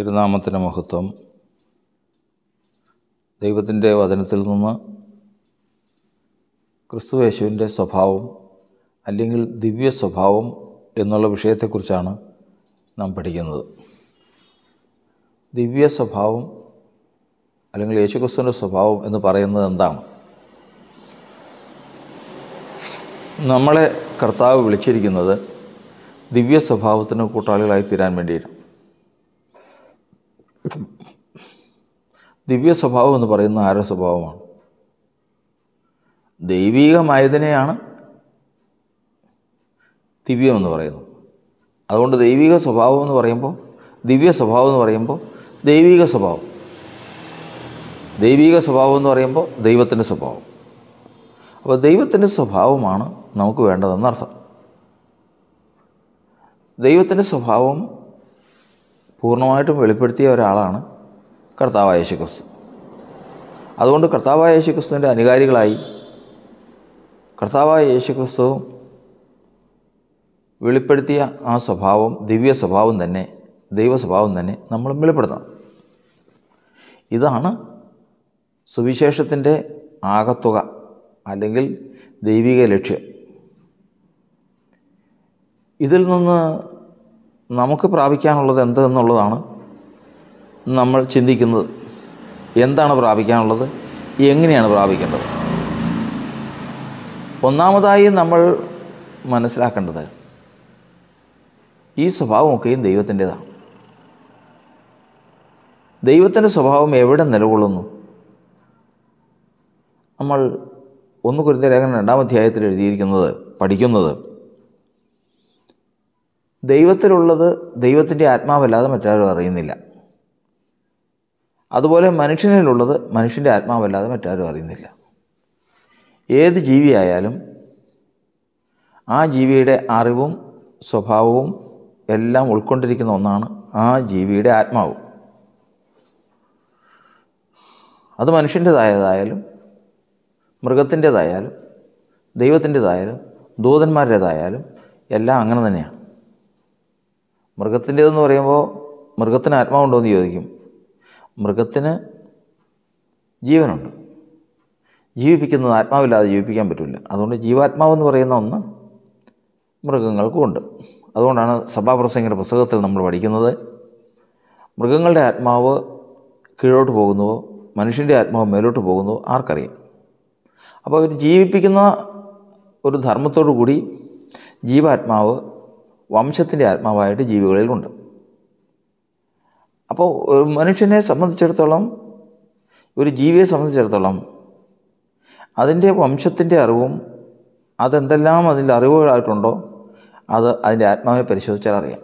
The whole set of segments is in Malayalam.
തിരുനാമത്തിന് മഹത്വം ദൈവത്തിൻ്റെ വചനത്തിൽ നിന്ന് ക്രിസ്തുവേശുവിൻ്റെ സ്വഭാവം അല്ലെങ്കിൽ ദിവ്യ സ്വഭാവം എന്നുള്ള വിഷയത്തെക്കുറിച്ചാണ് നാം പഠിക്കുന്നത് ദിവ്യ സ്വഭാവം അല്ലെങ്കിൽ യേശുക്രിസ്തുവിൻ്റെ സ്വഭാവം എന്ന് പറയുന്നത് എന്താണ് നമ്മളെ കർത്താവ് വിളിച്ചിരിക്കുന്നത് ദിവ്യ സ്വഭാവത്തിന് കൂട്ടാളികളായി തീരാൻ വേണ്ടിയിട്ടാണ് ദിവ്യ സ്വഭാവം എന്ന് പറയുന്ന ആരുടെ സ്വഭാവമാണ് ദൈവീകമായതിനെയാണ് ദിവ്യം എന്ന് പറയുന്നത് അതുകൊണ്ട് ദൈവിക സ്വഭാവം എന്ന് പറയുമ്പോൾ ദിവ്യ സ്വഭാവം എന്ന് പറയുമ്പോൾ ദൈവിക സ്വഭാവം ദൈവിക സ്വഭാവം എന്ന് പറയുമ്പോൾ ദൈവത്തിൻ്റെ സ്വഭാവം അപ്പോൾ ദൈവത്തിൻ്റെ സ്വഭാവമാണ് നമുക്ക് വേണ്ടതെന്നർത്ഥം ദൈവത്തിൻ്റെ സ്വഭാവം പൂർണ്ണമായിട്ടും വെളിപ്പെടുത്തിയ ഒരാളാണ് കർത്താവായ യേശുക്രിസ്തു അതുകൊണ്ട് കർത്താവായ യേശുക്രിസ്തുവിൻ്റെ അനുകാരികളായി കർത്താവായ യേശുക്രിസ്തു വെളിപ്പെടുത്തിയ ആ സ്വഭാവം ദിവ്യ സ്വഭാവം തന്നെ ദൈവ സ്വഭാവം തന്നെ നമ്മൾ വെളിപ്പെടുത്തണം ഇതാണ് സുവിശേഷത്തിൻ്റെ ആകത്തുക അല്ലെങ്കിൽ ദൈവിക ലക്ഷ്യം ഇതിൽ നിന്ന് നമുക്ക് പ്രാപിക്കാനുള്ളത് എന്തെന്നുള്ളതാണ് നമ്മൾ ചിന്തിക്കുന്നത് എന്താണ് പ്രാപിക്കാനുള്ളത് എങ്ങനെയാണ് പ്രാപിക്കേണ്ടത് ഒന്നാമതായി നമ്മൾ മനസ്സിലാക്കേണ്ടത് ഈ സ്വഭാവമൊക്കെയും ദൈവത്തിൻ്റേതാണ് ദൈവത്തിൻ്റെ സ്വഭാവം എവിടെ നിലകൊള്ളുന്നു നമ്മൾ ഒന്ന് കുരുത്ത ലേഖനം രണ്ടാം അധ്യായത്തിൽ എഴുതിയിരിക്കുന്നത് പഠിക്കുന്നത് ദൈവത്തിലുള്ളത് ദൈവത്തിൻ്റെ ആത്മാവല്ലാതെ മറ്റാരും അറിയുന്നില്ല അതുപോലെ മനുഷ്യനിലുള്ളത് മനുഷ്യൻ്റെ ആത്മാവല്ലാതെ മറ്റാരും അറിയുന്നില്ല ഏത് ജീവിയായാലും ആ ജീവിയുടെ അറിവും സ്വഭാവവും എല്ലാം ഉൾക്കൊണ്ടിരിക്കുന്ന ഒന്നാണ് ആ ജീവിയുടെ ആത്മാവ് അത് മനുഷ്യൻ്റേതായതായാലും മൃഗത്തിൻ്റേതായാലും ദൈവത്തിൻ്റേതായാലും ദൂതന്മാരുടേതായാലും എല്ലാം അങ്ങനെ തന്നെയാണ് മൃഗത്തിൻ്റെതെന്ന് പറയുമ്പോൾ മൃഗത്തിന് ആത്മാവുണ്ടോ എന്ന് ചോദിക്കും മൃഗത്തിന് ജീവനുണ്ട് ജീവിപ്പിക്കുന്നത് ആത്മാവില്ലാതെ ജീവിപ്പിക്കാൻ പറ്റില്ല അതുകൊണ്ട് ജീവാത്മാവെന്ന് പറയുന്ന ഒന്ന് മൃഗങ്ങൾക്കും ഉണ്ട് അതുകൊണ്ടാണ് സഭാപ്രസംഗിയുടെ പുസ്തകത്തിൽ നമ്മൾ പഠിക്കുന്നത് മൃഗങ്ങളുടെ ആത്മാവ് കീഴോട്ട് പോകുന്നുവോ മനുഷ്യൻ്റെ ആത്മാവ് മേലോട്ട് പോകുന്നുവോ ആർക്കറിയാം അപ്പോൾ അവർ ജീവിപ്പിക്കുന്ന ഒരു ധർമ്മത്തോടു കൂടി ജീവാത്മാവ് വംശത്തിൻ്റെ ആത്മാവായിട്ട് ജീവികളിലുണ്ട് അപ്പോൾ ഒരു മനുഷ്യനെ സംബന്ധിച്ചിടത്തോളം ഒരു ജീവിയെ സംബന്ധിച്ചിടത്തോളം അതിൻ്റെ വംശത്തിൻ്റെ അറിവും അതെന്തെല്ലാം അതിൻ്റെ അറിവുകളായിട്ടുണ്ടോ അത് അതിൻ്റെ ആത്മാവിനെ പരിശോധിച്ചാൽ അറിയാം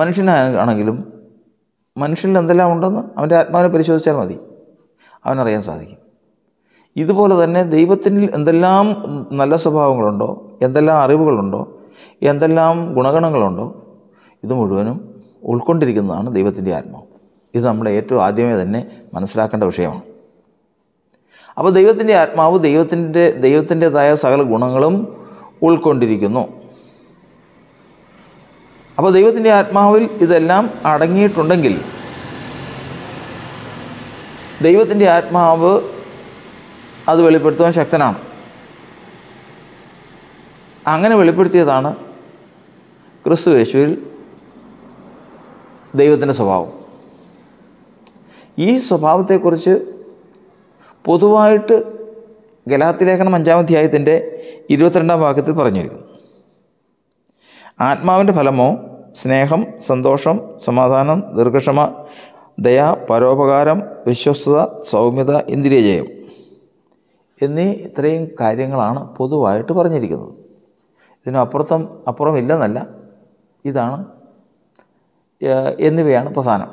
മനുഷ്യനാണെങ്കിലും മനുഷ്യനിൽ എന്തെല്ലാം ഉണ്ടെന്ന് അവൻ്റെ ആത്മാവിനെ പരിശോധിച്ചാൽ മതി അവനറിയാൻ സാധിക്കും ഇതുപോലെ തന്നെ ദൈവത്തിൽ എന്തെല്ലാം നല്ല സ്വഭാവങ്ങളുണ്ടോ എന്തെല്ലാം അറിവുകളുണ്ടോ എന്തെല്ലാം ഗുണഗണങ്ങളുണ്ടോ ഇത് മുഴുവനും ഉൾക്കൊണ്ടിരിക്കുന്നതാണ് ദൈവത്തിൻ്റെ ആത്മാവ് ഇത് നമ്മൾ ഏറ്റവും ആദ്യമേ തന്നെ മനസ്സിലാക്കേണ്ട വിഷയമാണ് അപ്പോൾ ദൈവത്തിൻ്റെ ആത്മാവ് ദൈവത്തിൻ്റെ ദൈവത്തിൻ്റെതായ സകല ഗുണങ്ങളും ഉൾക്കൊണ്ടിരിക്കുന്നു അപ്പോൾ ദൈവത്തിൻ്റെ ആത്മാവിൽ ഇതെല്ലാം അടങ്ങിയിട്ടുണ്ടെങ്കിൽ ദൈവത്തിൻ്റെ ആത്മാവ് അത് വെളിപ്പെടുത്തുവാൻ ശക്തനാണ് അങ്ങനെ വെളിപ്പെടുത്തിയതാണ് ക്രിസ്തു യേശുവിൽ ദൈവത്തിൻ്റെ സ്വഭാവം ഈ സ്വഭാവത്തെക്കുറിച്ച് പൊതുവായിട്ട് ഗലാത്തിലേഖനം അഞ്ചാം അധ്യായത്തിൻ്റെ ഇരുപത്തിരണ്ടാം ഭാഗത്തിൽ പറഞ്ഞിരിക്കുന്നു ആത്മാവിൻ്റെ ഫലമോ സ്നേഹം സന്തോഷം സമാധാനം ദീർഘക്ഷമ ദയ പരോപകാരം വിശ്വസ്ത സൗമ്യത ഇന്ദ്രിയജയം എന്നീ ഇത്രയും കാര്യങ്ങളാണ് പൊതുവായിട്ട് പറഞ്ഞിരിക്കുന്നത് ഇതിനപ്പുറത്തും അപ്പുറം ഇല്ലെന്നല്ല ഇതാണ് എന്നിവയാണ് പ്രധാനം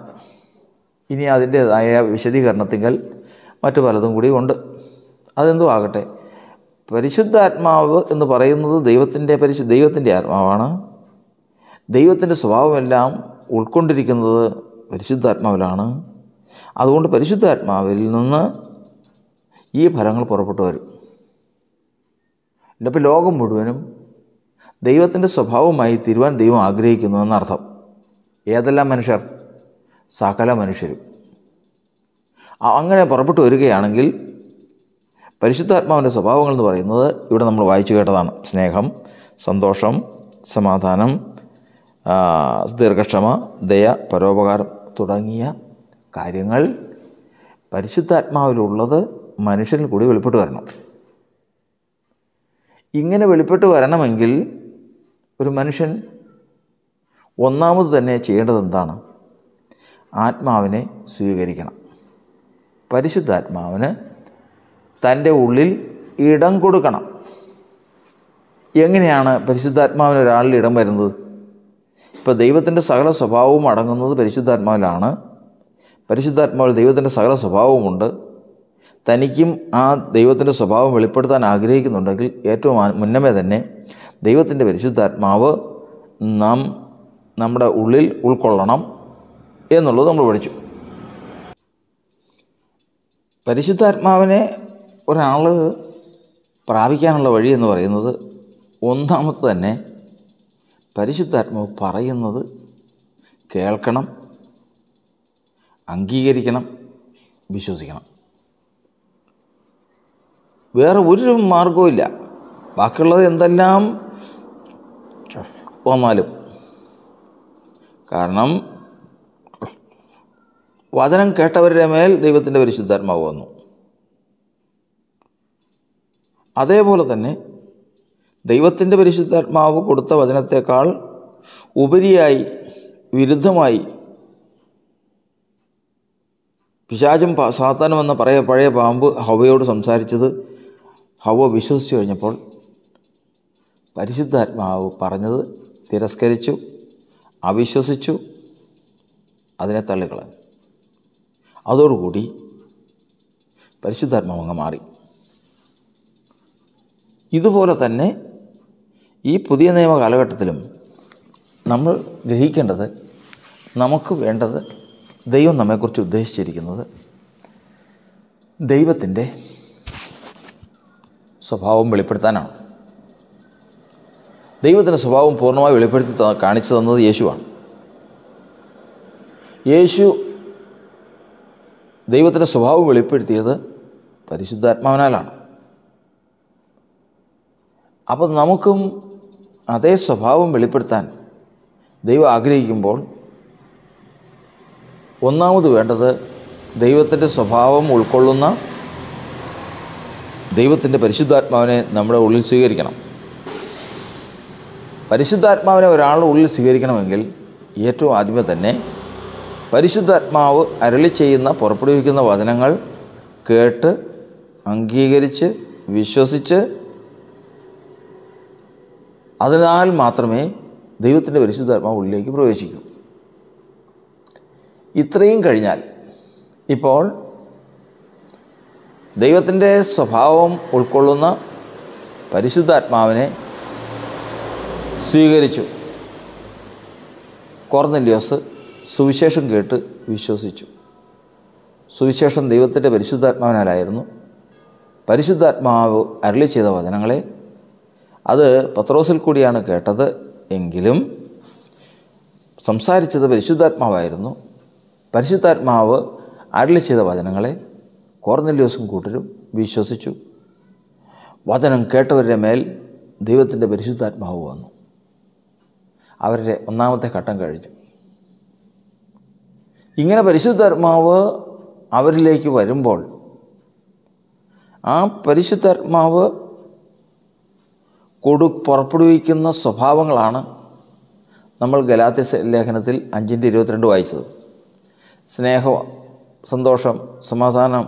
ഇനി അതിൻ്റേതായ വിശദീകരണത്തിങ്കൽ മറ്റു പലതും കൂടി ഉണ്ട് അതെന്തോ ആകട്ടെ പരിശുദ്ധാത്മാവ് എന്ന് പറയുന്നത് ദൈവത്തിൻ്റെ പരിശു ദൈവത്തിൻ്റെ ആത്മാവാണ് ദൈവത്തിൻ്റെ സ്വഭാവമെല്ലാം ഉൾക്കൊണ്ടിരിക്കുന്നത് പരിശുദ്ധാത്മാവിലാണ് അതുകൊണ്ട് പരിശുദ്ധാത്മാവിൽ നിന്ന് ഈ ഫലങ്ങൾ പുറപ്പെട്ടു വരും ഇല്ലപ്പോൾ ലോകം മുഴുവനും ദൈവത്തിൻ്റെ സ്വഭാവമായി തീരുവാൻ ദൈവം ആഗ്രഹിക്കുന്നു എന്നർത്ഥം ഏതെല്ലാം മനുഷ്യർ സകല മനുഷ്യരും അങ്ങനെ പുറപ്പെട്ടു വരികയാണെങ്കിൽ പരിശുദ്ധാത്മാവിൻ്റെ സ്വഭാവങ്ങൾ എന്ന് പറയുന്നത് ഇവിടെ നമ്മൾ വായിച്ചു കേട്ടതാണ് സ്നേഹം സന്തോഷം സമാധാനം ദീർഘക്ഷമ ദയ പരോപകാരം തുടങ്ങിയ കാര്യങ്ങൾ പരിശുദ്ധാത്മാവിലുള്ളത് മനുഷ്യനിൽ കൂടി വെളിപ്പെട്ട് വരണം ഇങ്ങനെ വെളിപ്പെട്ട് വരണമെങ്കിൽ ഒരു മനുഷ്യൻ ഒന്നാമത് തന്നെ ചെയ്യേണ്ടത് എന്താണ് ആത്മാവിനെ സ്വീകരിക്കണം പരിശുദ്ധാത്മാവിന് തൻ്റെ ഉള്ളിൽ ഇടം കൊടുക്കണം എങ്ങനെയാണ് പരിശുദ്ധാത്മാവിന് ഒരാളിൽ ഇടം വരുന്നത് ഇപ്പോൾ ദൈവത്തിൻ്റെ സകല സ്വഭാവവും അടങ്ങുന്നത് പരിശുദ്ധാത്മാവിലാണ് പരിശുദ്ധാത്മാവിൽ ദൈവത്തിൻ്റെ സകല സ്വഭാവമുണ്ട് തനിക്കും ആ ദൈവത്തിൻ്റെ സ്വഭാവം വെളിപ്പെടുത്താൻ ആഗ്രഹിക്കുന്നുണ്ടെങ്കിൽ ഏറ്റവും മുന്നമേ തന്നെ ദൈവത്തിൻ്റെ പരിശുദ്ധാത്മാവ് നാം നമ്മുടെ ഉള്ളിൽ ഉൾക്കൊള്ളണം എന്നുള്ളത് നമ്മൾ പഠിച്ചു പരിശുദ്ധാത്മാവിനെ ഒരാൾ പ്രാപിക്കാനുള്ള വഴി എന്ന് പറയുന്നത് ഒന്നാമത്തെ തന്നെ പരിശുദ്ധാത്മാവ് പറയുന്നത് കേൾക്കണം അംഗീകരിക്കണം വിശ്വസിക്കണം വേറെ ഒരു മാർഗവുമില്ല ബാക്കിയുള്ളത് എന്തെല്ലാം വന്നാലും കാരണം വചനം കേട്ടവരുടെ മേൽ ദൈവത്തിൻ്റെ പരിശുദ്ധാത്മാവ് വന്നു അതേപോലെ തന്നെ ദൈവത്തിൻ്റെ പരിശുദ്ധാത്മാവ് കൊടുത്ത വചനത്തെക്കാൾ ഉപരിയായി വിരുദ്ധമായി പിശാചം സാത്താനും എന്ന പറയ പഴയ പാമ്പ് ഹവയോട് സംസാരിച്ചത് ഹവ വിശ്വസിച്ചു കഴിഞ്ഞപ്പോൾ പരിശുദ്ധാത്മാവ് പറഞ്ഞത് തിരസ്കരിച്ചു അവിശ്വസിച്ചു അതിനെ തള്ളിക്കളഞ്ഞു അതോടുകൂടി പരിശുദ്ധാത്മാവ് അങ്ങ് മാറി ഇതുപോലെ തന്നെ ഈ പുതിയ നിയമ കാലഘട്ടത്തിലും നമ്മൾ ഗ്രഹിക്കേണ്ടത് നമുക്ക് വേണ്ടത് ദൈവം നമ്മെക്കുറിച്ച് ഉദ്ദേശിച്ചിരിക്കുന്നത് ദൈവത്തിൻ്റെ സ്വഭാവം വെളിപ്പെടുത്താനാണ് ദൈവത്തിൻ്റെ സ്വഭാവം പൂർണ്ണമായി വെളിപ്പെടുത്തി കാണിച്ചു തന്നത് യേശുവാണ് യേശു ദൈവത്തിൻ്റെ സ്വഭാവം വെളിപ്പെടുത്തിയത് പരിശുദ്ധാത്മാവിനാലാണ് അപ്പോൾ നമുക്കും അതേ സ്വഭാവം വെളിപ്പെടുത്താൻ ദൈവം ആഗ്രഹിക്കുമ്പോൾ ഒന്നാമത് വേണ്ടത് ദൈവത്തിൻ്റെ സ്വഭാവം ഉൾക്കൊള്ളുന്ന ദൈവത്തിൻ്റെ പരിശുദ്ധാത്മാവിനെ നമ്മുടെ ഉള്ളിൽ സ്വീകരിക്കണം പരിശുദ്ധാത്മാവിനെ ഒരാളുടെ ഉള്ളിൽ സ്വീകരിക്കണമെങ്കിൽ ഏറ്റവും ആദ്യമേ തന്നെ പരിശുദ്ധാത്മാവ് അരളി ചെയ്യുന്ന പുറപ്പെടുവിക്കുന്ന വചനങ്ങൾ കേട്ട് അംഗീകരിച്ച് വിശ്വസിച്ച് അതിനാൽ മാത്രമേ ദൈവത്തിൻ്റെ പരിശുദ്ധാത്മാവ് ഉള്ളിലേക്ക് പ്രവേശിക്കൂ ഇത്രയും കഴിഞ്ഞാൽ ഇപ്പോൾ ദൈവത്തിൻ്റെ സ്വഭാവം ഉൾക്കൊള്ളുന്ന പരിശുദ്ധാത്മാവിനെ സ്വീകരിച്ചു കോർന്നല്യോസ് സുവിശേഷം കേട്ട് വിശ്വസിച്ചു സുവിശേഷം ദൈവത്തിൻ്റെ പരിശുദ്ധാത്മാവിനാലായിരുന്നു പരിശുദ്ധാത്മാവ് അരളി ചെയ്ത വചനങ്ങളെ അത് പത്രോസിൽ കൂടിയാണ് കേട്ടത് എങ്കിലും സംസാരിച്ചത് പരിശുദ്ധാത്മാവായിരുന്നു പരിശുദ്ധാത്മാവ് അരളി ചെയ്ത വചനങ്ങളെ കോർന്നല്യോസും കൂട്ടരും വിശ്വസിച്ചു വചനം കേട്ടവരുടെ മേൽ ദൈവത്തിൻ്റെ പരിശുദ്ധാത്മാവ് വന്നു അവരുടെ ഒന്നാമത്തെ ഘട്ടം കഴിഞ്ഞു ഇങ്ങനെ പരിശുദ്ധാത്മാവ് അവരിലേക്ക് വരുമ്പോൾ ആ പരിശുദ്ധാത്മാവ് കൊടു പുറപ്പെടുവിക്കുന്ന സ്വഭാവങ്ങളാണ് നമ്മൾ ഗലാത്തി ലേഖനത്തിൽ അഞ്ചിൻ്റെ ഇരുപത്തിരണ്ട് വായിച്ചത് സ്നേഹം സന്തോഷം സമാധാനം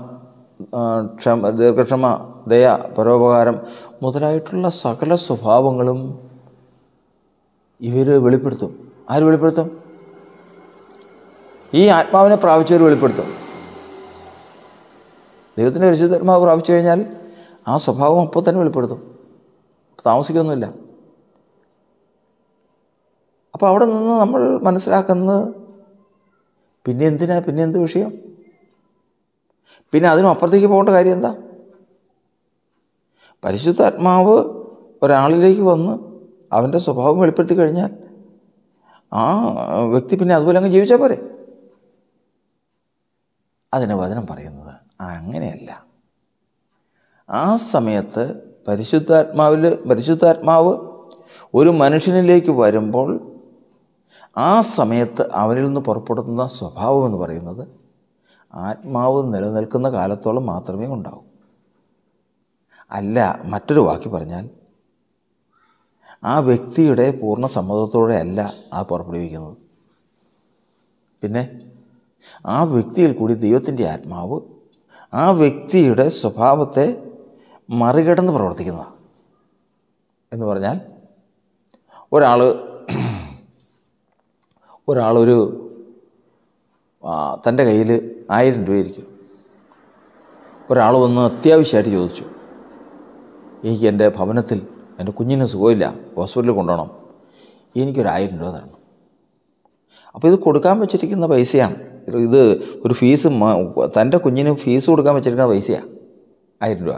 ക്ഷമ ദീർഘക്ഷമ ദയ പരോപകാരം മുതലായിട്ടുള്ള സകല സ്വഭാവങ്ങളും ഇവർ വെളിപ്പെടുത്തും ആര് വെളിപ്പെടുത്തും ഈ ആത്മാവിനെ പ്രാപിച്ചവർ വെളിപ്പെടുത്തും ദൈവത്തിൻ്റെ പരിശുദ്ധാത്മാവ് പ്രാപിച്ചു കഴിഞ്ഞാൽ ആ സ്വഭാവം അപ്പോൾ തന്നെ വെളിപ്പെടുത്തും താമസിക്കൊന്നുമില്ല അപ്പോൾ അവിടെ നിന്ന് നമ്മൾ മനസ്സിലാക്കുന്നത് പിന്നെ എന്തിനാ പിന്നെ എന്ത് വിഷയം പിന്നെ അതിനപ്പുറത്തേക്ക് പോകേണ്ട കാര്യം എന്താ പരിശുദ്ധ ആത്മാവ് ഒരാളിലേക്ക് വന്ന് അവൻ്റെ സ്വഭാവം വെളിപ്പെടുത്തി കഴിഞ്ഞാൽ ആ വ്യക്തി പിന്നെ അതുപോലെ അങ്ങ് ജീവിച്ചാൽ പോരെ അതിന് വചനം പറയുന്നത് അങ്ങനെയല്ല ആ സമയത്ത് പരിശുദ്ധാത്മാവിൽ പരിശുദ്ധാത്മാവ് ഒരു മനുഷ്യനിലേക്ക് വരുമ്പോൾ ആ സമയത്ത് അവനിൽ നിന്ന് പുറപ്പെടുന്ന സ്വഭാവം എന്ന് പറയുന്നത് ആത്മാവ് നിലനിൽക്കുന്ന കാലത്തോളം മാത്രമേ ഉണ്ടാവൂ അല്ല മറ്റൊരു വാക്ക് പറഞ്ഞാൽ ആ വ്യക്തിയുടെ പൂർണ്ണ സമ്മതത്തോടെ അല്ല ആ പുറപ്പെടുവിക്കുന്നത് പിന്നെ ആ വ്യക്തിയിൽ കൂടി ദൈവത്തിൻ്റെ ആത്മാവ് ആ വ്യക്തിയുടെ സ്വഭാവത്തെ മറികടന്ന് പ്രവർത്തിക്കുന്നതാണ് എന്ന് പറഞ്ഞാൽ ഒരാൾ ഒരാളൊരു തൻ്റെ കയ്യിൽ ആയിരം രൂപയായിരിക്കും ഒരാൾ വന്ന് അത്യാവശ്യമായിട്ട് ചോദിച്ചു എനിക്ക് എൻ്റെ ഭവനത്തിൽ എൻ്റെ കുഞ്ഞിന് സുഖമില്ല ഹോസ്പിറ്റലിൽ കൊണ്ടുപോകണം എനിക്കൊരായിരം രൂപ തരണം അപ്പോൾ ഇത് കൊടുക്കാൻ വെച്ചിരിക്കുന്ന പൈസയാണ് ഇത് ഒരു ഫീസ് തൻ്റെ കുഞ്ഞിന് ഫീസ് കൊടുക്കാൻ വെച്ചിരിക്കുന്ന പൈസയാണ് ആയിരം രൂപ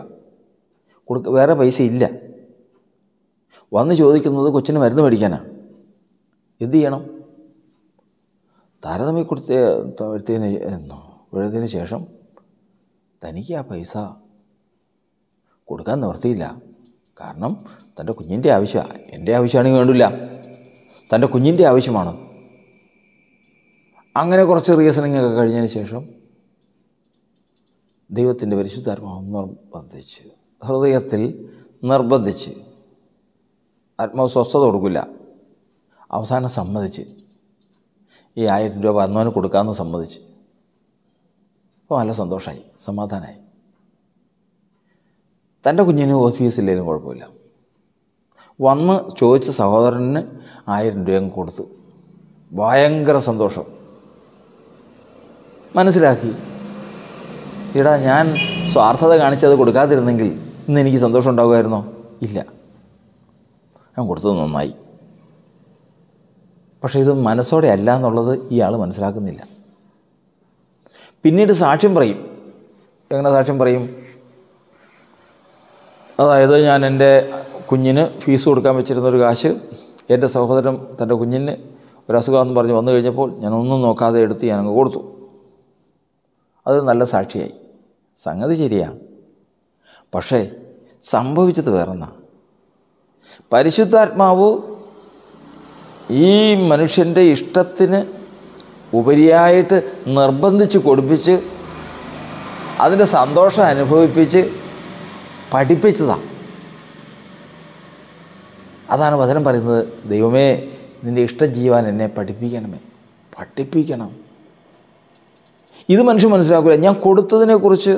കൊടുക്ക വേറെ പൈസ ഇല്ല വന്ന് ചോദിക്കുന്നത് കൊച്ചിന് മരുന്ന് മേടിക്കാനാണ് എന്ത് ചെയ്യണം താരതമ്യ കൊടുത്ത എടുത്തതിന് എഴുതിയതിന് ശേഷം തനിക്ക് ആ പൈസ കൊടുക്കാൻ നിവർത്തിയില്ല കാരണം തൻ്റെ കുഞ്ഞിൻ്റെ ആവശ്യമാണ് എൻ്റെ ആവശ്യമാണെങ്കിൽ വേണ്ടില്ല തൻ്റെ കുഞ്ഞിൻ്റെ ആവശ്യമാണ് അങ്ങനെ കുറച്ച് റീസണിങ് ഒക്കെ കഴിഞ്ഞതിന് ശേഷം ദൈവത്തിൻ്റെ പരിശുദ്ധാത്മാവ് നിർബന്ധിച്ച് ഹൃദയത്തിൽ നിർബന്ധിച്ച് ആത്മാവ് സ്വസ്ഥത കൊടുക്കില്ല അവസാനം സമ്മതിച്ച് ഈ ആയിരം രൂപ അന്നവന് കൊടുക്കാമെന്ന് സമ്മതിച്ച് അപ്പോൾ നല്ല സന്തോഷമായി സമാധാനമായി തൻ്റെ കുഞ്ഞിന് ഓഫീസില്ലെങ്കിലും കുഴപ്പമില്ല വന്ന് ചോദിച്ച സഹോദരന് ആയിരം രൂപ കൊടുത്തു ഭയങ്കര സന്തോഷം മനസ്സിലാക്കി ഇടാ ഞാൻ സ്വാർത്ഥത കാണിച്ചത് കൊടുക്കാതിരുന്നെങ്കിൽ ഇന്ന് എനിക്ക് സന്തോഷം ഉണ്ടാകുമായിരുന്നോ ഇല്ല ഞാൻ കൊടുത്തത് നന്നായി പക്ഷേ ഇത് മനസ്സോടെ അല്ല എന്നുള്ളത് ഇയാൾ മനസ്സിലാക്കുന്നില്ല പിന്നീട് സാക്ഷ്യം പറയും എങ്ങനെ സാക്ഷ്യം പറയും അതായത് ഞാൻ എൻ്റെ കുഞ്ഞിന് ഫീസ് കൊടുക്കാൻ വെച്ചിരുന്നൊരു കാശ് എൻ്റെ സഹോദരൻ തൻ്റെ കുഞ്ഞിന് ഒരു എന്ന് പറഞ്ഞ് വന്നു കഴിഞ്ഞപ്പോൾ ഞാനൊന്നും നോക്കാതെ എടുത്ത് അങ്ങ് കൊടുത്തു അത് നല്ല സാക്ഷിയായി സംഗതി ശരിയാണ് പക്ഷേ സംഭവിച്ചത് വേറെന്നാണ് പരിശുദ്ധാത്മാവ് ഈ മനുഷ്യൻ്റെ ഇഷ്ടത്തിന് ഉപരിയായിട്ട് നിർബന്ധിച്ച് കൊടുപ്പിച്ച് അതിൻ്റെ സന്തോഷം അനുഭവിപ്പിച്ച് പഠിപ്പിച്ചതാണ് അതാണ് വചനം പറയുന്നത് ദൈവമേ നിൻ്റെ ഇഷ്ടം ജീവാൻ എന്നെ പഠിപ്പിക്കണമേ പഠിപ്പിക്കണം ഇത് മനുഷ്യൻ മനസ്സിലാക്കില്ല ഞാൻ കൊടുത്തതിനെക്കുറിച്ച്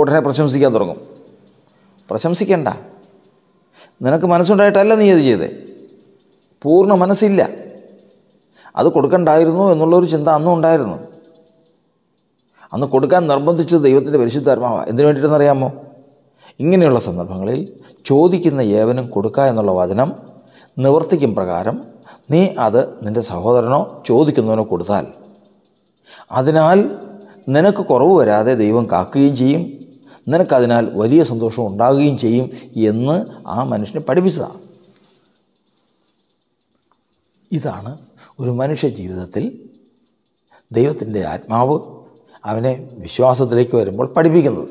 ഉടനെ പ്രശംസിക്കാൻ തുടങ്ങും പ്രശംസിക്കണ്ട നിനക്ക് മനസ്സുണ്ടായിട്ടല്ല നീ അത് ചെയ്തേ പൂർണ്ണ മനസ്സില്ല അത് കൊടുക്കണ്ടായിരുന്നു എന്നുള്ളൊരു ചിന്ത അന്നും ഉണ്ടായിരുന്നു അന്ന് കൊടുക്കാൻ നിർബന്ധിച്ചത് ദൈവത്തിൻ്റെ പരിശുദ്ധാത്മാവ എന്തിനു വേണ്ടിയിട്ടെന്നറിയാമോ ഇങ്ങനെയുള്ള സന്ദർഭങ്ങളിൽ ചോദിക്കുന്ന ഏവനും കൊടുക്കുക എന്നുള്ള വചനം നിവർത്തിക്കും പ്രകാരം നീ അത് നിൻ്റെ സഹോദരനോ ചോദിക്കുന്നവനോ കൊടുത്താൽ അതിനാൽ നിനക്ക് കുറവ് വരാതെ ദൈവം കാക്കുകയും ചെയ്യും നിനക്കതിനാൽ വലിയ സന്തോഷം ഉണ്ടാകുകയും ചെയ്യും എന്ന് ആ മനുഷ്യനെ പഠിപ്പിച്ചതാണ് ഇതാണ് ഒരു മനുഷ്യ ജീവിതത്തിൽ ദൈവത്തിൻ്റെ ആത്മാവ് അവനെ വിശ്വാസത്തിലേക്ക് വരുമ്പോൾ പഠിപ്പിക്കുന്നത്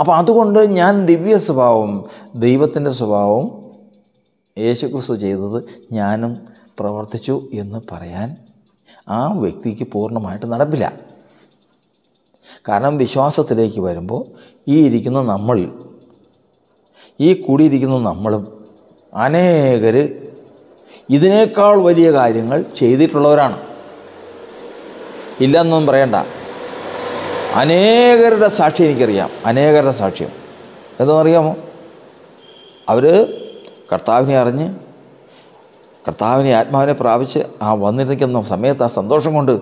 അപ്പോൾ അതുകൊണ്ട് ഞാൻ ദിവ്യ സ്വഭാവം ദൈവത്തിൻ്റെ സ്വഭാവം യേശുക്രിസ്തു ചെയ്തത് ഞാനും പ്രവർത്തിച്ചു എന്ന് പറയാൻ ആ വ്യക്തിക്ക് പൂർണ്ണമായിട്ട് നടപ്പില്ല കാരണം വിശ്വാസത്തിലേക്ക് വരുമ്പോൾ ഈ ഇരിക്കുന്ന നമ്മൾ ഈ കൂടിയിരിക്കുന്ന നമ്മളും അനേകർ ഇതിനേക്കാൾ വലിയ കാര്യങ്ങൾ ചെയ്തിട്ടുള്ളവരാണ് ഇല്ലെന്നൊന്നും പറയണ്ട അനേകരുടെ സാക്ഷി എനിക്കറിയാം അനേകരുടെ സാക്ഷ്യം അറിയാമോ അവർ കർത്താവിനെ അറിഞ്ഞ് കർത്താവിനെ ആത്മാവിനെ പ്രാപിച്ച് ആ വന്നിരിക്കുന്ന സമയത്ത് ആ സന്തോഷം കൊണ്ട്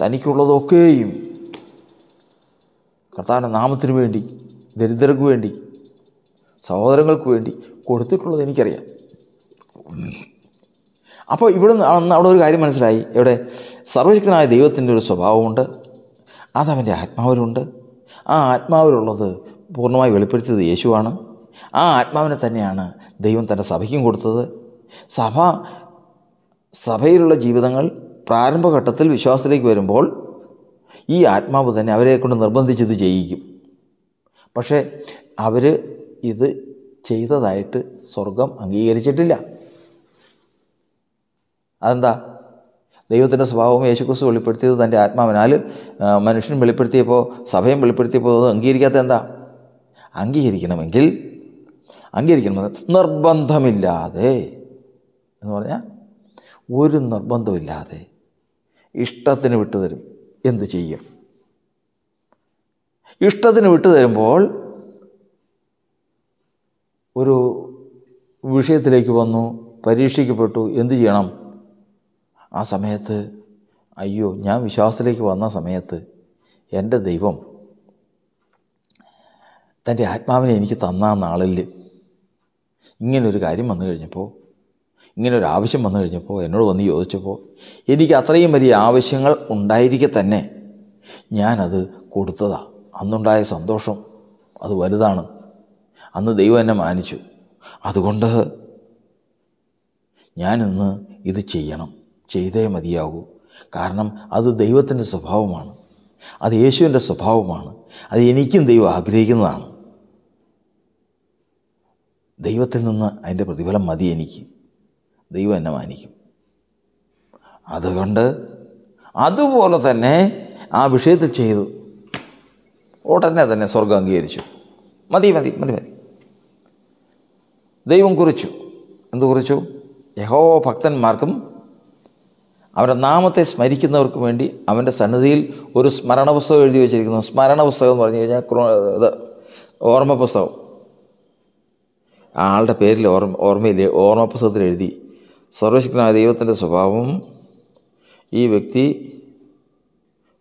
തനിക്കുള്ളതൊക്കെയും കർത്താവിൻ്റെ നാമത്തിന് വേണ്ടി ദരിദ്രർക്ക് വേണ്ടി സഹോദരങ്ങൾക്ക് വേണ്ടി കൊടുത്തിട്ടുള്ളത് എനിക്കറിയാം അപ്പോൾ ഇവിടെ നിന്ന് അവിടെ ഒരു കാര്യം മനസ്സിലായി ഇവിടെ സർവശക്തനായ ദൈവത്തിൻ്റെ ഒരു സ്വഭാവമുണ്ട് അതവൻ്റെ ആത്മാവരുണ്ട് ആ ആത്മാവിലുള്ളത് പൂർണ്ണമായി വെളിപ്പെടുത്തിയത് യേശുവാണ് ആ ആത്മാവിനെ തന്നെയാണ് ദൈവം തൻ്റെ സഭയ്ക്കും കൊടുത്തത് സഭ സഭയിലുള്ള ജീവിതങ്ങൾ പ്രാരംഭഘട്ടത്തിൽ വിശ്വാസത്തിലേക്ക് വരുമ്പോൾ ഈ ആത്മാവ് തന്നെ അവരെ കൊണ്ട് നിർബന്ധിച്ചത് ചെയ്യിക്കും പക്ഷേ അവർ ഇത് ചെയ്തതായിട്ട് സ്വർഗം അംഗീകരിച്ചിട്ടില്ല അതെന്താ ദൈവത്തിൻ്റെ സ്വഭാവം യേശുക്രിസ്തു വെളിപ്പെടുത്തിയത് തൻ്റെ ആത്മാവിനാൽ മനുഷ്യൻ വെളിപ്പെടുത്തിയപ്പോൾ സഭയും വെളിപ്പെടുത്തിയപ്പോൾ അത് അംഗീകരിക്കാത്ത എന്താ അംഗീകരിക്കണമെങ്കിൽ അംഗീകരിക്കണമെന്ന് നിർബന്ധമില്ലാതെ എന്ന് പറഞ്ഞാൽ ഒരു നിർബന്ധമില്ലാതെ ഇഷ്ടത്തിന് വിട്ടുതരും എന്ത് ചെയ്യും ഇഷ്ടത്തിന് വിട്ടുതരുമ്പോൾ ഒരു വിഷയത്തിലേക്ക് വന്നു പരീക്ഷിക്കപ്പെട്ടു എന്തു ചെയ്യണം ആ സമയത്ത് അയ്യോ ഞാൻ വിശ്വാസത്തിലേക്ക് വന്ന സമയത്ത് എൻ്റെ ദൈവം തൻ്റെ ആത്മാവിനെ എനിക്ക് തന്ന നാളിൽ ഇങ്ങനൊരു കാര്യം വന്നു കഴിഞ്ഞപ്പോൾ ഇങ്ങനൊരു ആവശ്യം വന്നു കഴിഞ്ഞപ്പോൾ എന്നോട് വന്ന് ചോദിച്ചപ്പോൾ എനിക്ക് അത്രയും വലിയ ആവശ്യങ്ങൾ ഉണ്ടായിരിക്കെ തന്നെ ഞാനത് കൊടുത്തതാണ് അന്നുണ്ടായ സന്തോഷം അത് വലുതാണ് അന്ന് ദൈവം എന്നെ മാനിച്ചു അതുകൊണ്ട് ഞാനിന്ന് ഇത് ചെയ്യണം ചെയ്തേ മതിയാകൂ കാരണം അത് ദൈവത്തിൻ്റെ സ്വഭാവമാണ് അത് യേശുവിൻ്റെ സ്വഭാവമാണ് അത് എനിക്കും ദൈവം ആഗ്രഹിക്കുന്നതാണ് ദൈവത്തിൽ നിന്ന് അതിൻ്റെ പ്രതിഫലം മതി എനിക്ക് ദൈവം എന്നെ മാനിക്കും അതുകൊണ്ട് അതുപോലെ തന്നെ ആ വിഷയത്തിൽ ചെയ്തു ഉടനെ തന്നെ സ്വർഗം അംഗീകരിച്ചു മതി മതി മതി മതി ദൈവം കുറിച്ചു എന്തു കുറിച്ചു യഹോ ഭക്തന്മാർക്കും അവൻ്റെ നാമത്തെ സ്മരിക്കുന്നവർക്കും വേണ്ടി അവൻ്റെ സന്നിധിയിൽ ഒരു സ്മരണ പുസ്തകം എഴുതി വെച്ചിരിക്കുന്നു സ്മരണ പുസ്തകം എന്ന് പറഞ്ഞു കഴിഞ്ഞാൽ ഇത് ഓർമ്മ പുസ്തകം ആളുടെ പേരിൽ ഓർമ്മ ഓർമ്മയിൽ ഓർമ്മ പുസ്തകത്തിൽ എഴുതി സർവശക്തനായ ദൈവത്തിൻ്റെ സ്വഭാവം ഈ വ്യക്തി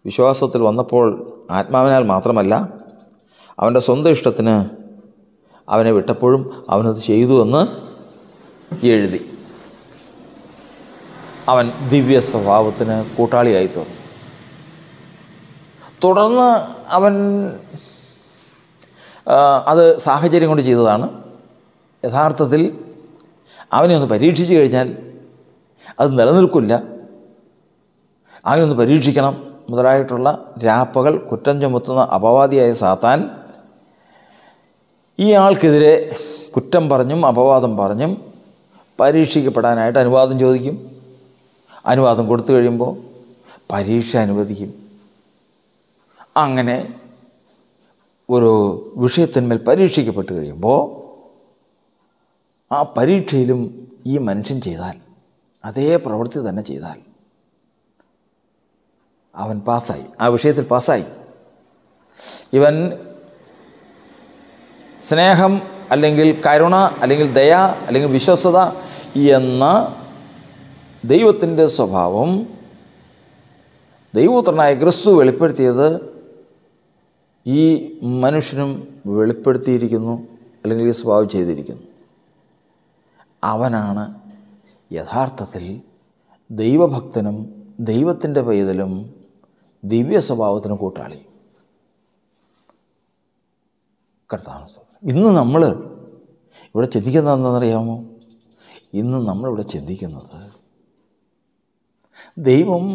വിശ്വാസത്തിൽ വന്നപ്പോൾ ആത്മാവിനാൽ മാത്രമല്ല അവൻ്റെ സ്വന്തം ഇഷ്ടത്തിന് അവനെ വിട്ടപ്പോഴും അവനത് ചെയ്തു എന്ന് എഴുതി അവൻ ദിവ്യ സ്വഭാവത്തിന് കൂട്ടാളിയായി തോന്നി തുടർന്ന് അവൻ അത് സാഹചര്യം കൊണ്ട് ചെയ്തതാണ് യഥാർത്ഥത്തിൽ അവനെ ഒന്ന് പരീക്ഷിച്ചു കഴിഞ്ഞാൽ അത് നിലനിൽക്കില്ല അവനൊന്ന് ഒന്ന് പരീക്ഷിക്കണം മുതലായിട്ടുള്ള രാപ്പകൾ കുറ്റം ചുമത്തുന്ന അപവാദിയായ സാത്താൻ ഈ ആൾക്കെതിരെ കുറ്റം പറഞ്ഞും അപവാദം പറഞ്ഞും പരീക്ഷിക്കപ്പെടാനായിട്ട് അനുവാദം ചോദിക്കും അനുവാദം കൊടുത്തു കഴിയുമ്പോൾ പരീക്ഷ അനുവദിക്കും അങ്ങനെ ഒരു വിഷയത്തിന്മേൽ പരീക്ഷിക്കപ്പെട്ട് കഴിയുമ്പോൾ ആ പരീക്ഷയിലും ഈ മനുഷ്യൻ ചെയ്താൽ അതേ പ്രവൃത്തി തന്നെ ചെയ്താൽ അവൻ പാസ്സായി ആ വിഷയത്തിൽ പാസ്സായി ഇവൻ സ്നേഹം അല്ലെങ്കിൽ കരുണ അല്ലെങ്കിൽ ദയ അല്ലെങ്കിൽ വിശ്വസത എന്ന ദൈവത്തിൻ്റെ സ്വഭാവം ദൈവപുത്രനായ ക്രിസ്തു വെളിപ്പെടുത്തിയത് ഈ മനുഷ്യനും വെളിപ്പെടുത്തിയിരിക്കുന്നു അല്ലെങ്കിൽ ഈ സ്വഭാവം ചെയ്തിരിക്കുന്നു അവനാണ് യഥാർത്ഥത്തിൽ ദൈവഭക്തനും ദൈവത്തിൻ്റെ പൈതലും ദിവ്യ സ്വഭാവത്തിനും കൂട്ടാളി കർത്താവ് ഇന്ന് നമ്മൾ ഇവിടെ എന്താണെന്നറിയാമോ ഇന്ന് നമ്മളിവിടെ ചിന്തിക്കുന്നത് ദൈവം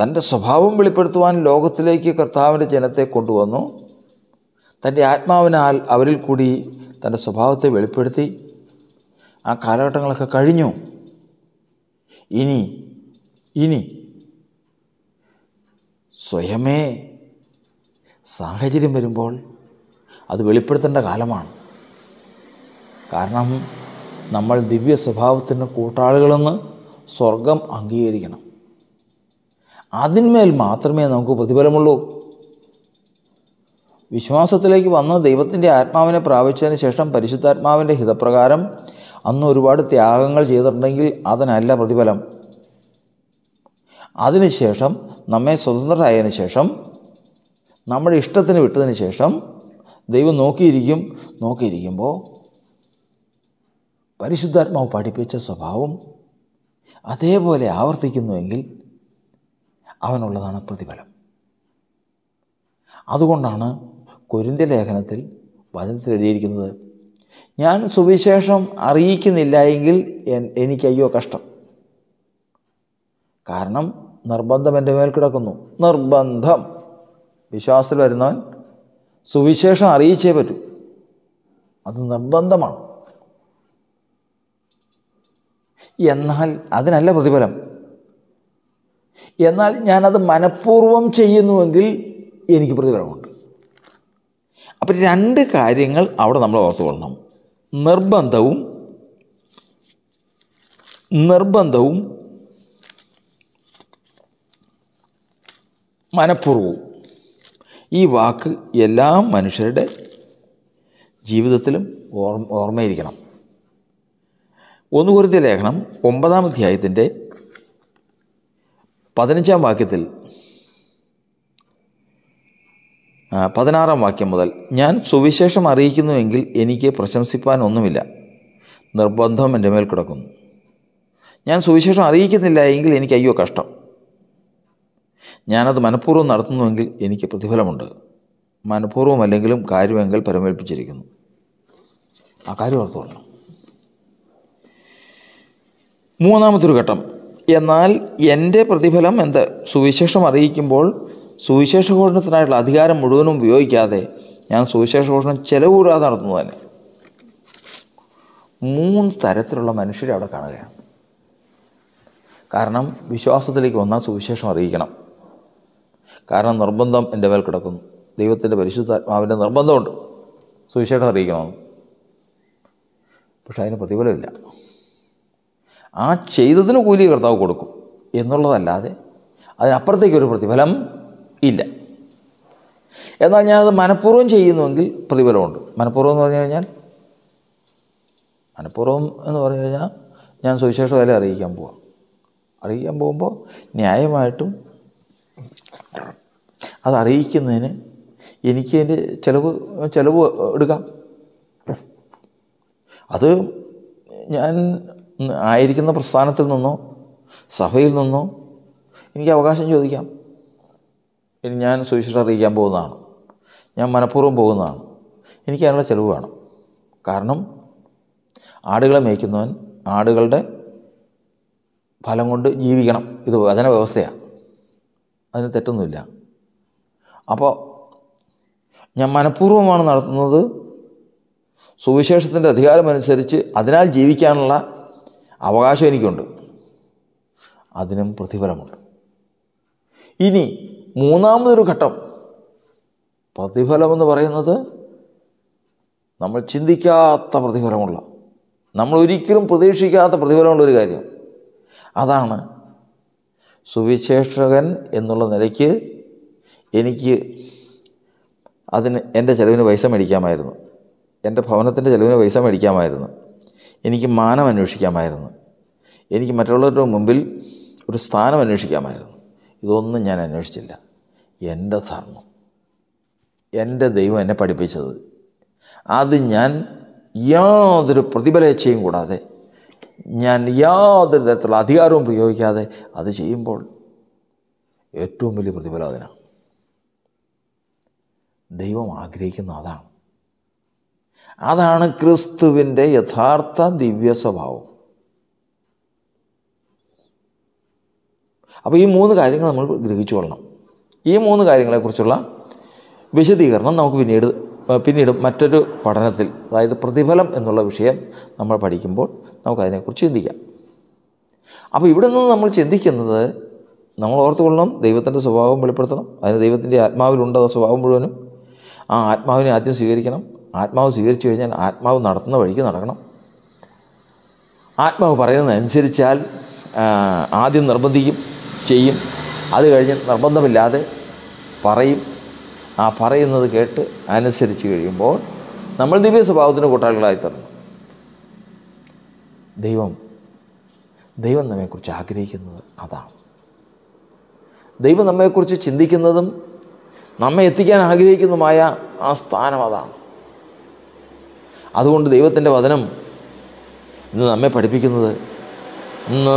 തൻ്റെ സ്വഭാവം വെളിപ്പെടുത്തുവാൻ ലോകത്തിലേക്ക് കർത്താവിൻ്റെ ജനത്തെ കൊണ്ടുവന്നു തൻ്റെ ആത്മാവിനാൽ അവരിൽ കൂടി തൻ്റെ സ്വഭാവത്തെ വെളിപ്പെടുത്തി ആ കാലഘട്ടങ്ങളൊക്കെ കഴിഞ്ഞു ഇനി ഇനി സ്വയമേ സാഹചര്യം വരുമ്പോൾ അത് വെളിപ്പെടുത്തേണ്ട കാലമാണ് കാരണം നമ്മൾ ദിവ്യ സ്വഭാവത്തിന് കൂട്ടാളികളെന്ന് സ്വർഗം അംഗീകരിക്കണം അതിന്മേൽ മാത്രമേ നമുക്ക് പ്രതിഫലമുള്ളൂ വിശ്വാസത്തിലേക്ക് വന്ന് ദൈവത്തിൻ്റെ ആത്മാവിനെ പ്രാപിച്ചതിന് ശേഷം പരിശുദ്ധാത്മാവിൻ്റെ ഹിതപ്രകാരം അന്ന് ഒരുപാട് ത്യാഗങ്ങൾ ചെയ്തിട്ടുണ്ടെങ്കിൽ അതിനല്ല പ്രതിഫലം അതിനുശേഷം നമ്മെ സ്വതന്ത്രരായതിനു ശേഷം നമ്മുടെ ഇഷ്ടത്തിന് വിട്ടതിന് ശേഷം ദൈവം നോക്കിയിരിക്കും നോക്കിയിരിക്കുമ്പോൾ പരിശുദ്ധാത്മാവ് പഠിപ്പിച്ച സ്വഭാവം അതേപോലെ ആവർത്തിക്കുന്നുവെങ്കിൽ അവനുള്ളതാണ് പ്രതിഫലം അതുകൊണ്ടാണ് കൊരിന്ത്യ ലേഖനത്തിൽ വചനത്തിൽ എഴുതിയിരിക്കുന്നത് ഞാൻ സുവിശേഷം അറിയിക്കുന്നില്ല എങ്കിൽ എനിക്ക് അയ്യോ കഷ്ടം കാരണം നിർബന്ധം എൻ്റെ മേൽ കിടക്കുന്നു നിർബന്ധം വിശ്വാസത്തിൽ വരുന്നവൻ സുവിശേഷം അറിയിച്ചേ പറ്റൂ അത് നിർബന്ധമാണ് എന്നാൽ അതിനല്ല പ്രതിഫലം എന്നാൽ ഞാനത് മനഃപൂർവ്വം ചെയ്യുന്നുവെങ്കിൽ എനിക്ക് പ്രതിഫലമുണ്ട് അപ്പോൾ രണ്ട് കാര്യങ്ങൾ അവിടെ നമ്മൾ ഓർത്തുകൊള്ളണം നിർബന്ധവും നിർബന്ധവും മനഃപൂർവവും ഈ വാക്ക് എല്ലാ മനുഷ്യരുടെ ജീവിതത്തിലും ഓർ ഓർമ്മയിരിക്കണം ഒന്ന് ലേഖനം ഒമ്പതാം അധ്യായത്തിൻ്റെ പതിനഞ്ചാം വാക്യത്തിൽ പതിനാറാം വാക്യം മുതൽ ഞാൻ സുവിശേഷം അറിയിക്കുന്നുവെങ്കിൽ എനിക്ക് പ്രശംസിപ്പാൻ ഒന്നുമില്ല നിർബന്ധം എൻ്റെ മേൽ കിടക്കുന്നു ഞാൻ സുവിശേഷം അറിയിക്കുന്നില്ല എങ്കിൽ എനിക്ക് അയ്യോ കഷ്ടം ഞാനത് മനഃപൂർവ്വം നടത്തുന്നുവെങ്കിൽ എനിക്ക് പ്രതിഫലമുണ്ട് മനഃപൂർവ്വം അല്ലെങ്കിലും കാര്യമെങ്കിൽ പരമേൽപ്പിച്ചിരിക്കുന്നു ആ കാര്യം ഓർത്തുകൊള്ളണം മൂന്നാമത്തൊരു ഘട്ടം എന്നാൽ എൻ്റെ പ്രതിഫലം എന്ത് സുവിശേഷം അറിയിക്കുമ്പോൾ സുവിശേഷ അധികാരം മുഴുവനും ഉപയോഗിക്കാതെ ഞാൻ സുവിശേഷ ഘോഷണം ചെലവ് കൂടാതെ നടത്തുന്നു തന്നെ മൂന്ന് തരത്തിലുള്ള മനുഷ്യരെ അവിടെ കാണുകയാണ് കാരണം വിശ്വാസത്തിലേക്ക് വന്നാൽ സുവിശേഷം അറിയിക്കണം കാരണം നിർബന്ധം എൻ്റെ മേൽ കിടക്കുന്നു ദൈവത്തിൻ്റെ പരിശുദ്ധാത്മാവിൻ്റെ നിർബന്ധമുണ്ട് സുവിശേഷം അറിയിക്കണമെന്ന് പക്ഷെ അതിന് പ്രതിഫലമില്ല ആ ചെയ്തതിന് കൂലി കർത്താവ് കൊടുക്കും എന്നുള്ളതല്ലാതെ അതിനപ്പുറത്തേക്ക് ഒരു പ്രതിഫലം ഇല്ല എന്നാൽ അത് മനഃപൂർവ്വം ചെയ്യുന്നുവെങ്കിൽ പ്രതിഫലമുണ്ട് മനഃപൂർവ്വം എന്ന് പറഞ്ഞു കഴിഞ്ഞാൽ മനഃപൂർവ്വം എന്ന് പറഞ്ഞു കഴിഞ്ഞാൽ ഞാൻ സുവിശേഷ വില അറിയിക്കാൻ പോവാം അറിയിക്കാൻ പോകുമ്പോൾ ന്യായമായിട്ടും അതറിയിക്കുന്നതിന് എനിക്ക് അതിൻ്റെ ചിലവ് ചിലവ് എടുക്കാം അത് ഞാൻ ആയിരിക്കുന്ന പ്രസ്ഥാനത്തിൽ നിന്നോ സഭയിൽ നിന്നോ എനിക്ക് അവകാശം ചോദിക്കാം ഇനി ഞാൻ സുവിശേഷം അറിയിക്കാൻ പോകുന്നതാണ് ഞാൻ മനഃപൂർവ്വം പോകുന്നതാണ് എനിക്ക് ചിലവ് വേണം കാരണം ആടുകളെ മേയ്ക്കുന്നവൻ ആടുകളുടെ ഫലം കൊണ്ട് ജീവിക്കണം ഇത് വചന വ്യവസ്ഥയാണ് അതിന് തെറ്റൊന്നുമില്ല അപ്പോൾ ഞാൻ മനഃപൂർവ്വമാണ് നടത്തുന്നത് സുവിശേഷത്തിൻ്റെ അധികാരമനുസരിച്ച് അതിനാൽ ജീവിക്കാനുള്ള അവകാശം എനിക്കുണ്ട് അതിനും പ്രതിഫലമുണ്ട് ഇനി മൂന്നാമതൊരു ഘട്ടം പ്രതിഫലമെന്ന് പറയുന്നത് നമ്മൾ ചിന്തിക്കാത്ത പ്രതിഫലമുള്ള നമ്മൾ ഒരിക്കലും പ്രതീക്ഷിക്കാത്ത പ്രതിഫലമുള്ള ഒരു കാര്യം അതാണ് സുവിശേഷകൻ എന്നുള്ള നിലയ്ക്ക് എനിക്ക് അതിന് എൻ്റെ ചിലവിന് പൈസ മേടിക്കാമായിരുന്നു എൻ്റെ ഭവനത്തിൻ്റെ ചിലവിന് പൈസ മേടിക്കാമായിരുന്നു എനിക്ക് മാനം അന്വേഷിക്കാമായിരുന്നു എനിക്ക് മറ്റുള്ളവരുടെ മുമ്പിൽ ഒരു സ്ഥാനം അന്വേഷിക്കാമായിരുന്നു ഇതൊന്നും ഞാൻ അന്വേഷിച്ചില്ല എൻ്റെ ധർമ്മം എൻ്റെ ദൈവം എന്നെ പഠിപ്പിച്ചത് അത് ഞാൻ യാതൊരു പ്രതിഫലേച്ഛയും കൂടാതെ ഞാൻ യാതൊരു തരത്തിലുള്ള അധികാരവും പ്രയോഗിക്കാതെ അത് ചെയ്യുമ്പോൾ ഏറ്റവും വലിയ പ്രതിഫലം അതിനാണ് ദൈവം ആഗ്രഹിക്കുന്ന അതാണ് അതാണ് ക്രിസ്തുവിൻ്റെ യഥാർത്ഥ ദിവ്യ സ്വഭാവം അപ്പോൾ ഈ മൂന്ന് കാര്യങ്ങൾ നമ്മൾ ഗ്രഹിച്ചു കൊള്ളണം ഈ മൂന്ന് കാര്യങ്ങളെക്കുറിച്ചുള്ള വിശദീകരണം നമുക്ക് പിന്നീട് പിന്നീട് മറ്റൊരു പഠനത്തിൽ അതായത് പ്രതിഫലം എന്നുള്ള വിഷയം നമ്മൾ പഠിക്കുമ്പോൾ നമുക്കതിനെക്കുറിച്ച് ചിന്തിക്കാം അപ്പോൾ ഇവിടെ നിന്ന് നമ്മൾ ചിന്തിക്കുന്നത് നമ്മൾ ഓർത്തുകൊള്ളണം ദൈവത്തിൻ്റെ സ്വഭാവം വെളിപ്പെടുത്തണം അതിന് ദൈവത്തിൻ്റെ ആത്മാവിലുണ്ട് ആ സ്വഭാവം മുഴുവനും ആ ആത്മാവിനെ ആദ്യം സ്വീകരിക്കണം ആത്മാവ് സ്വീകരിച്ചു കഴിഞ്ഞാൽ ആത്മാവ് നടത്തുന്ന വഴിക്ക് നടക്കണം ആത്മാവ് പറയുന്നതനുസരിച്ചാൽ ആദ്യം നിർബന്ധിക്കും ചെയ്യും അത് കഴിഞ്ഞ് നിർബന്ധമില്ലാതെ പറയും ആ പറയുന്നത് കേട്ട് അനുസരിച്ച് കഴിയുമ്പോൾ നമ്മൾ ദിവ്യ സ്വഭാവത്തിന് കൂട്ടാളികളായി തരണം ദൈവം ദൈവം നമ്മെക്കുറിച്ച് ആഗ്രഹിക്കുന്നത് അതാണ് ദൈവം നമ്മെക്കുറിച്ച് ചിന്തിക്കുന്നതും നമ്മെ എത്തിക്കാൻ ആഗ്രഹിക്കുന്നതുമായ ആ സ്ഥാനം അതാണ് അതുകൊണ്ട് ദൈവത്തിൻ്റെ വചനം ഇന്ന് നമ്മെ പഠിപ്പിക്കുന്നത് ഇന്ന്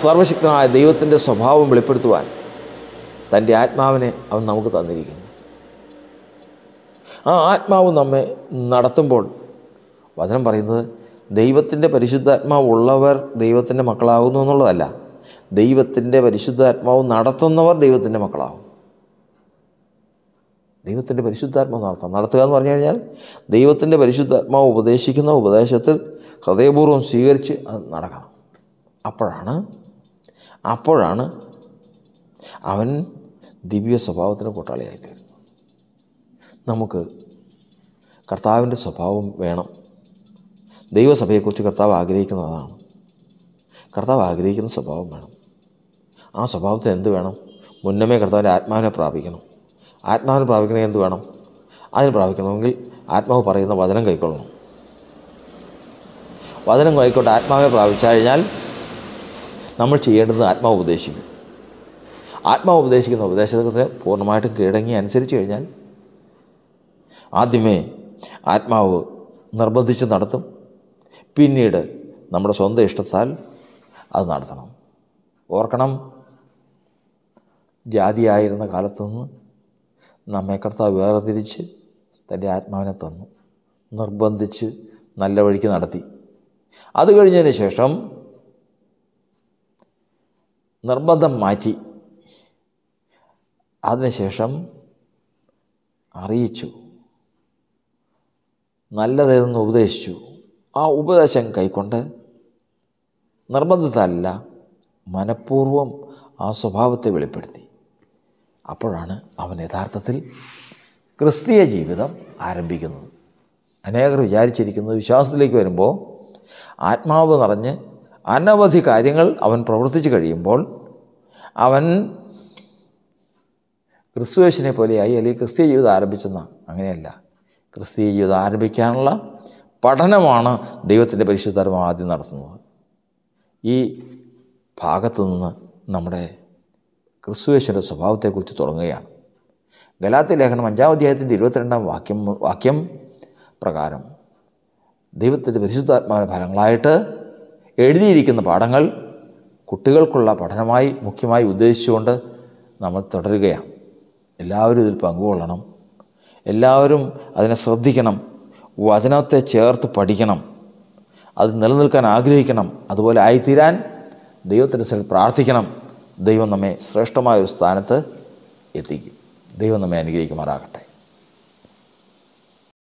സർവശക്തനായ ദൈവത്തിൻ്റെ സ്വഭാവം വെളിപ്പെടുത്തുവാൻ തൻ്റെ ആത്മാവിനെ അവൻ നമുക്ക് തന്നിരിക്കുന്നു ആ ആത്മാവ് നമ്മെ നടത്തുമ്പോൾ വചനം പറയുന്നത് ദൈവത്തിൻ്റെ പരിശുദ്ധാത്മാവ് ഉള്ളവർ ദൈവത്തിൻ്റെ മക്കളാകുന്നു എന്നുള്ളതല്ല ദൈവത്തിൻ്റെ പരിശുദ്ധാത്മാവ് നടത്തുന്നവർ ദൈവത്തിൻ്റെ മക്കളാകും ദൈവത്തിൻ്റെ പരിശുദ്ധാത്മാവ് നടത്താം നടത്തുക എന്ന് പറഞ്ഞു കഴിഞ്ഞാൽ ദൈവത്തിൻ്റെ പരിശുദ്ധാത്മാവ് ഉപദേശിക്കുന്ന ഉപദേശത്തിൽ ഹൃദയപൂർവ്വം സ്വീകരിച്ച് അത് നടക്കണം അപ്പോഴാണ് അപ്പോഴാണ് അവൻ ദിവ്യ സ്വഭാവത്തിന് കൂട്ടാളിയായിത്തീരുന്നത് നമുക്ക് കർത്താവിൻ്റെ സ്വഭാവം വേണം ദൈവസഭയെക്കുറിച്ച് കർത്താവ് ആഗ്രഹിക്കുന്നത് കർത്താവ് ആഗ്രഹിക്കുന്ന സ്വഭാവം വേണം ആ സ്വഭാവത്തിന് എന്ത് വേണം മുന്നമേ കർത്താവിൻ്റെ ആത്മാവിനെ പ്രാപിക്കണം ആത്മാവിനെ പ്രാപിക്കണമെങ്കിൽ എന്ത് വേണം അതിന് പ്രാപിക്കണമെങ്കിൽ ആത്മാവ് പറയുന്ന വചനം കൈക്കൊള്ളണം വചനം കൈക്കൊണ്ട് ആത്മാവിനെ പ്രാപിച്ചു കഴിഞ്ഞാൽ നമ്മൾ ചെയ്യേണ്ടത് ആത്മാവ് ഉപദേശിക്കും ആത്മാവ് ഉപദേശിക്കുന്ന ഉപദേശത്തിന് പൂർണ്ണമായിട്ടും കീഴടങ്ങി അനുസരിച്ച് കഴിഞ്ഞാൽ ആദ്യമേ ആത്മാവ് നിർബന്ധിച്ച് നടത്തും പിന്നീട് നമ്മുടെ സ്വന്തം ഇഷ്ടത്താൽ അത് നടത്തണം ഓർക്കണം ജാതിയായിരുന്ന കാലത്തുനിന്ന് നമ്മെ കർത്താവ് തിരിച്ച് തൻ്റെ ആത്മാവിനെ തന്നു നിർബന്ധിച്ച് നല്ല വഴിക്ക് നടത്തി അത് കഴിഞ്ഞതിന് ശേഷം നിർബന്ധം മാറ്റി അതിനുശേഷം അറിയിച്ചു നല്ലതെന്ന് ഉപദേശിച്ചു ആ ഉപദേശം കൈക്കൊണ്ട് നിർബന്ധിതല്ല മനഃപൂർവം ആ സ്വഭാവത്തെ വെളിപ്പെടുത്തി അപ്പോഴാണ് അവൻ യഥാർത്ഥത്തിൽ ക്രിസ്തീയ ജീവിതം ആരംഭിക്കുന്നത് അനേകർ വിചാരിച്ചിരിക്കുന്നത് വിശ്വാസത്തിലേക്ക് വരുമ്പോൾ ആത്മാവ് നിറഞ്ഞ് അനവധി കാര്യങ്ങൾ അവൻ പ്രവർത്തിച്ചു കഴിയുമ്പോൾ അവൻ ക്രിസ്തുവേശനെ പോലെയായി അല്ലെങ്കിൽ ക്രിസ്തീയ ജീവിതം ആരംഭിച്ചെന്നാണ് അങ്ങനെയല്ല ക്രിസ്തീയ ജീവിതം ആരംഭിക്കാനുള്ള പഠനമാണ് ദൈവത്തിൻ്റെ പരിശുദ്ധാരം ആദ്യം നടത്തുന്നത് ഈ ഭാഗത്തു നിന്ന് നമ്മുടെ ക്രിസ്തുവേശ്വരുടെ സ്വഭാവത്തെക്കുറിച്ച് തുടങ്ങുകയാണ് ഗലാത്തി ലേഖനം അഞ്ചാം അധ്യായത്തിൻ്റെ ഇരുപത്തിരണ്ടാം വാക്യം വാക്യം പ്രകാരം ദൈവത്തിൻ്റെ പരിശുദ്ധാത്മാവിൻ്റെ ഫലങ്ങളായിട്ട് എഴുതിയിരിക്കുന്ന പാഠങ്ങൾ കുട്ടികൾക്കുള്ള പഠനമായി മുഖ്യമായി ഉദ്ദേശിച്ചുകൊണ്ട് നമ്മൾ തുടരുകയാണ് എല്ലാവരും ഇതിൽ പങ്കുകൊള്ളണം എല്ലാവരും അതിനെ ശ്രദ്ധിക്കണം വചനത്തെ ചേർത്ത് പഠിക്കണം അത് നിലനിൽക്കാൻ ആഗ്രഹിക്കണം അതുപോലെ ആയിത്തീരാൻ ദൈവത്തിൻ്റെ സ്ഥലത്ത് പ്രാർത്ഥിക്കണം ദൈവം നമ്മെ ശ്രേഷ്ഠമായൊരു സ്ഥാനത്ത് എത്തിക്കും ദൈവം നമ്മെ അനുഗ്രഹിക്കുമാറാകട്ടെ